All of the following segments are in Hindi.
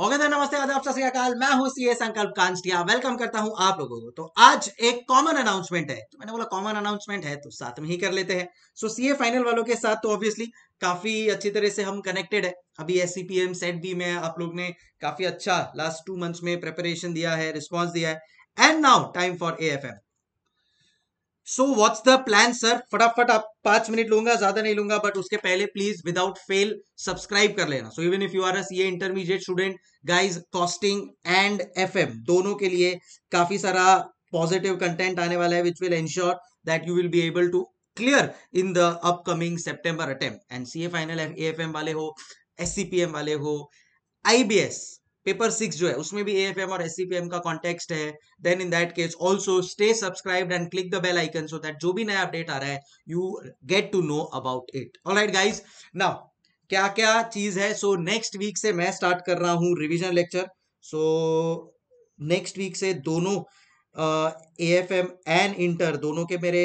ओके नमस्ते आदाब सत्याकाल मैं हूं सीए संकल्प कांस्टिया वेलकम करता हूं आप लोगों को तो आज एक कॉमन अनाउंसमेंट है तो मैंने बोला कॉमन अनाउंसमेंट है तो साथ में ही कर लेते हैं सो सीए फाइनल वालों के साथ तो ऑब्वियसली काफी अच्छी तरह से हम कनेक्टेड है अभी एस सी सेट बी में आप लोग ने काफी अच्छा लास्ट टू मंथ्स में प्रेपरेशन दिया है रिस्पॉन्स दिया है and now time for A F M so what's the plan sir फटाफट आप पांच मिनट लूंगा ज्यादा नहीं लूंगा बट उसके पहले प्लीज विदाउट फेल सब्सक्राइब कर लेना so even if you are S ये intermediate student guys costing and F दोनों के लिए काफी सारा पॉजिटिव कंटेंट आने वाला है which will ensure that you will be able to clear in the upcoming September attempt and C A final F M वाले हो एस सी पी एम वाले हो I B S paper six जो है उसमें भी एम और एससीपीएम का कॉन्टेक्स्ट है then in that case also stay subscribe and click the bell icon so that जो भी नया अपडेट आ रहा है you get to know about it right guys now क्या क्या चीज है सो नेक्स्ट वीक से मैं स्टार्ट कर रहा हूँ revision lecture so next week से दोनों A F M and inter दोनों के मेरे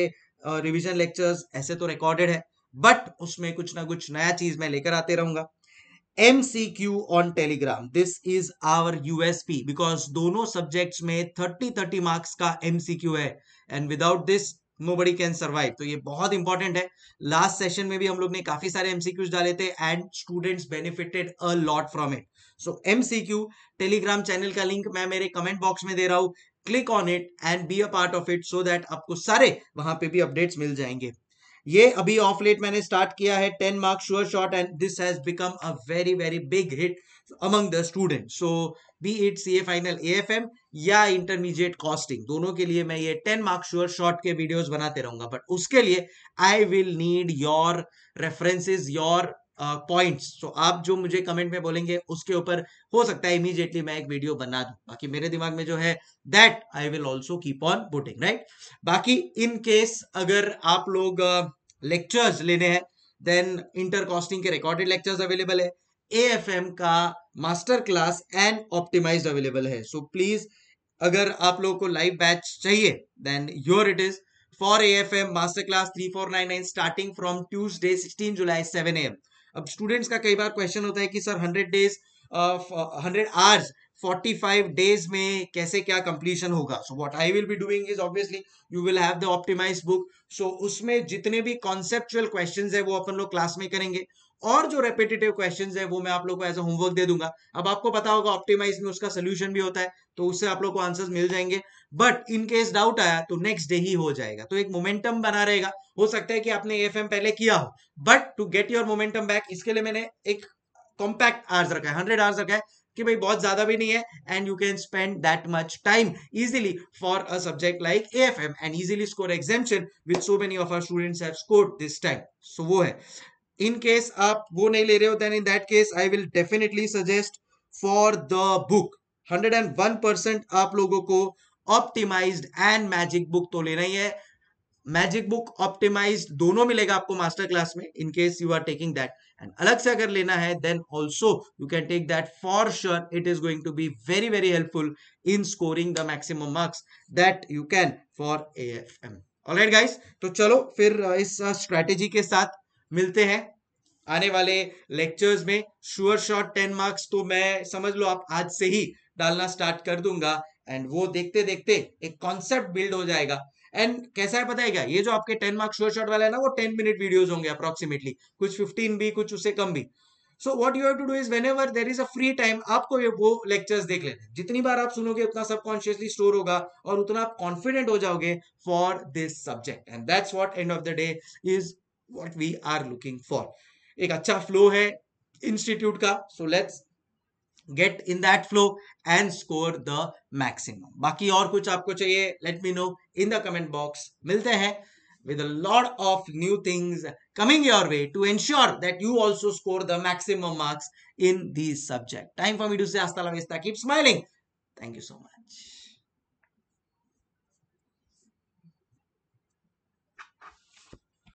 रिविजन uh, लेक्चर्स ऐसे तो रिकॉर्डेड है बट उसमें कुछ ना कुछ नया चीज मैं लेकर आते रहूंगा MCQ on Telegram. This is our USP because दोनों subjects में 30-30 marks का MCQ है and without this nobody can survive. तो ये बहुत important है Last session में भी हम लोग ने काफी सारे MCQs डाले थे and students benefited a lot from it. So MCQ Telegram channel का link मैं मेरे comment box में दे रहा हूँ Click on it and be a part of it so that आपको सारे वहां पे भी updates मिल जाएंगे ये अभी ऑफ लेट मैंने स्टार्ट किया है ten marks sure shot and this has become a very very big hit among the so be it C A final A F M या इंटरमीडिएट कॉस्टिंग दोनों के लिए मैं ये टेन मार्क्स श्योर शॉर्ट के वीडियोज बनाते रहूंगा बट उसके लिए I will need your references your points uh, तो आप जो मुझे कमेंट में बोलेंगे उसके ऊपर हो सकता है इमीजिएटली मैं एक वीडियो बना दूं बाकी मेरे दिमाग में जो है that I will also keep on voting right बाकी इन केस अगर आप लोग लेक्चर्स uh, लेने हैं देन इंटर कॉस्टिंग के रिकॉर्डेड लेक्चर्स अवेलेबल है ए एफ एम का master class and optimize available है सो so, प्लीज अगर आप लोगों को लाइव बैच चाहिए then your it is for A F M master class three four nine nine starting from Tuesday sixteen July seven A M अब स्टूडेंट्स का कई बार क्वेश्चन होता है कि sir hundred days hundred hours 45 days में कैसे क्या कंप्लीशन होगा so what I will be doing is obviously you will have the optimize book so उसमें जितने भी कॉन्सेप्चुअल क्वेश्चंस है वो अपन लोग क्लास में करेंगे और जो रेपिटेटिव क्वेश्चन है वो मैं आप लोग को एज अ होमवर्क दे दूंगा अब आपको पता होगा ऑप्टिमाइज में उसका सोल्यूशन भी होता है तो उससे आप लोग को आंसर्स मिल जाएंगे बट इन केस डाउट आया तो नेक्स्ट डे ही हो जाएगा तो एक मोमेंटम बना रहेगा हो सकता है कि आपने एफ पहले किया हो but to get your momentum back इसके लिए मैंने एक कॉम्पैक्ट आर्स रखा है हंड्रेड आर्स रखा है कि भाई बहुत ज्यादा भी नहीं है and you can spend that much time easily for a subject like A F M and easily score examination with so many of our students this time so वो है इन केस आप वो नहीं ले रहे हो then in that case I will definitely suggest for the book 101 percent आप लोगों को ऑप्टिमाइज्ड एंड मैजिक बुक तो लेना ही है मैजिक बुक ऑप्टिमाइज्ड दोनों मिलेगा आपको मास्टर क्लास में in case you are taking that and अलग से अगर लेना है then also you can take that for sure it is going to be very very helpful in scoring the maximum marks that you can for A F M alright guys तो चलो फिर uh, इस स्ट्रैटेजी uh, के साथ मिलते हैं आने वाले लेक्चर्स में श्योर शॉर्ट टेन मार्क्स तो मैं समझ लो आप आज से ही डालना स्टार्ट कर दूंगा एंड वो देखते देखते एक कॉन्सेप्ट बिल्ड हो जाएगा एंड कैसा है पता है क्या ये जो आपके टेन मार्क्स श्योर शॉर्ट वाला है ना वो टेन मिनट वीडियोज होंगे अप्रोक्सीमेटली कुछ फिफ्टीन भी कुछ उससे कम भी so what you have to do is whenever there is a free time आपको ये वो लेक्चर्स देख लेने जितनी बार आप सुनोगे उतना सबकॉन्शियसली स्टोर होगा और उतना आप कॉन्फिडेंट हो जाओगे for this subject and that's what end of the day is what we are looking for एक अच्छा फ्लो है इंस्टीट्यूट का so let's get in that flow and score the maximum बाकी और कुछ आपको चाहिए let me know in the comment box मिलते हैं with lot of new things coming your way to ensure that you also score the maximum marks in this subject time for me to say आस्ता लगे smiling thank you so much